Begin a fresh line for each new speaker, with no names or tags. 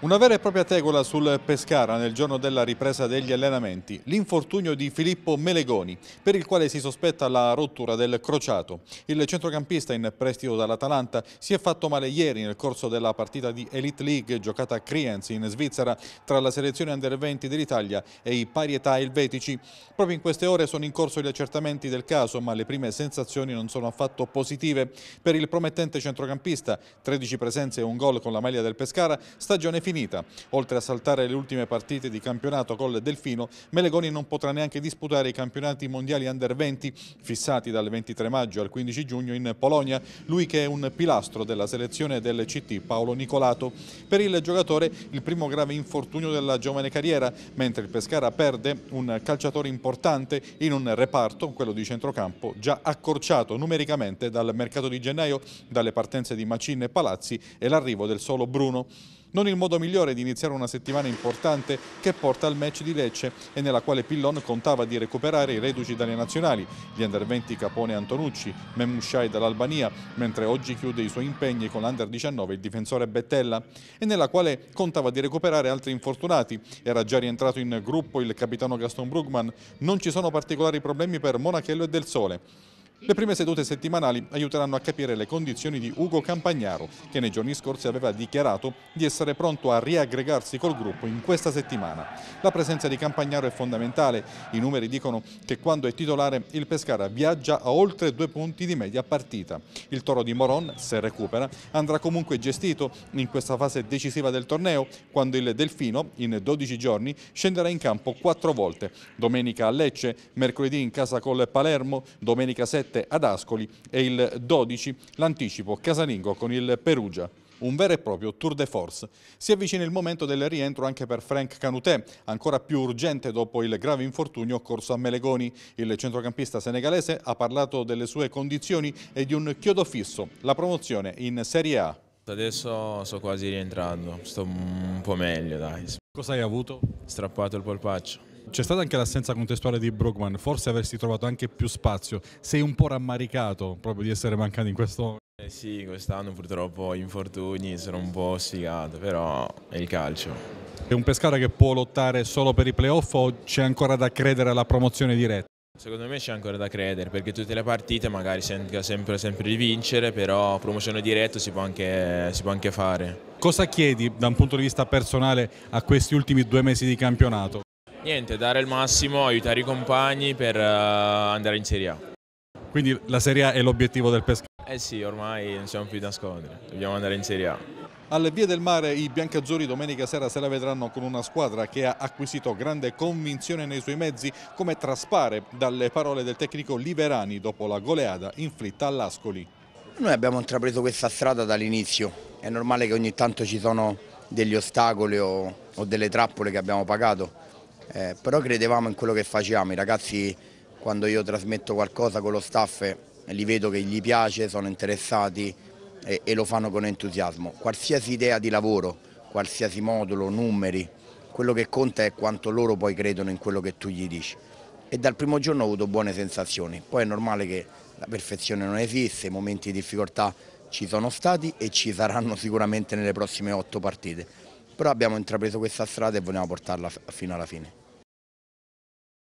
Una vera e propria tegola sul Pescara nel giorno della ripresa degli allenamenti. L'infortunio di Filippo Melegoni, per il quale si sospetta la rottura del crociato. Il centrocampista in prestito dall'Atalanta si è fatto male ieri nel corso della partita di Elite League giocata a Kriens in Svizzera tra la selezione under 20 dell'Italia e i parietà elvetici. Proprio in queste ore sono in corso gli accertamenti del caso, ma le prime sensazioni non sono affatto positive. Per il promettente centrocampista, 13 presenze e un gol con la maglia del Pescara, stagione finita finita. Oltre a saltare le ultime partite di campionato col Delfino, Melegoni non potrà neanche disputare i campionati mondiali under 20 fissati dal 23 maggio al 15 giugno in Polonia, lui che è un pilastro della selezione del CT Paolo Nicolato. Per il giocatore il primo grave infortunio della giovane carriera, mentre il Pescara perde un calciatore importante in un reparto, quello di centrocampo, già accorciato numericamente dal mercato di gennaio, dalle partenze di Macin e Palazzi e l'arrivo del solo Bruno. Non il modo migliore di iniziare una settimana importante che porta al match di Lecce e nella quale Pillon contava di recuperare i reduci dalle nazionali, gli under 20 Capone e Antonucci, Memushai dall'Albania, mentre oggi chiude i suoi impegni con l'under 19 il difensore Bettella e nella quale contava di recuperare altri infortunati. Era già rientrato in gruppo il capitano Gaston Brugman, non ci sono particolari problemi per Monachello e Del Sole. Le prime sedute settimanali aiuteranno a capire le condizioni di Ugo Campagnaro, che nei giorni scorsi aveva dichiarato di essere pronto a riaggregarsi col gruppo in questa settimana. La presenza di Campagnaro è fondamentale. I numeri dicono che quando è titolare il Pescara viaggia a oltre due punti di media partita. Il toro di Moron, se recupera, andrà comunque gestito in questa fase decisiva del torneo, quando il Delfino, in 12 giorni, scenderà in campo quattro volte. Domenica a Lecce, mercoledì in casa col Palermo, domenica 7 17 ad Ascoli e il 12 l'anticipo casalingo con il Perugia un vero e proprio tour de force. Si avvicina il momento del rientro anche per Frank Canutè, ancora più urgente dopo il grave infortunio occorso a Melegoni. Il centrocampista senegalese ha parlato delle sue condizioni e di un chiodo fisso, la promozione in Serie A.
Adesso sto quasi rientrando, sto un po' meglio dai. Cosa hai avuto? Strappato il polpaccio. C'è stata anche l'assenza contestuale
di Brookman, forse avresti trovato anche più spazio. Sei un po' rammaricato proprio di essere mancato in questo...
Eh sì, quest'anno purtroppo infortuni sono un po' sfigato, però è il calcio.
È un Pescara che può lottare solo per i playoff o c'è ancora da credere alla promozione diretta?
Secondo me c'è ancora da credere perché tutte le partite magari sento sempre, sempre di vincere, però promozione diretta si, può anche, si può anche fare.
Cosa chiedi da un punto di vista personale a questi ultimi due mesi di campionato?
Niente, dare il massimo, aiutare i compagni per eh, andare in Serie A.
Quindi la Serie A è l'obiettivo del Pescara?
Eh sì, ormai non siamo più da nascondere, dobbiamo andare in Serie A.
Alle vie del mare i biancazzurri domenica sera se la vedranno con una squadra che ha acquisito grande convinzione nei suoi mezzi come traspare dalle parole del tecnico Liberani dopo la
goleada inflitta all'Ascoli. Noi abbiamo intrapreso questa strada dall'inizio, è normale che ogni tanto ci sono degli ostacoli o, o delle trappole che abbiamo pagato eh, però credevamo in quello che facevamo, i ragazzi quando io trasmetto qualcosa con lo staff li vedo che gli piace, sono interessati e, e lo fanno con entusiasmo. Qualsiasi idea di lavoro, qualsiasi modulo, numeri, quello che conta è quanto loro poi credono in quello che tu gli dici. E dal primo giorno ho avuto buone sensazioni, poi è normale che la perfezione non esiste, i momenti di difficoltà ci sono stati e ci saranno sicuramente nelle prossime otto partite però abbiamo intrapreso questa strada e vogliamo portarla fino alla fine.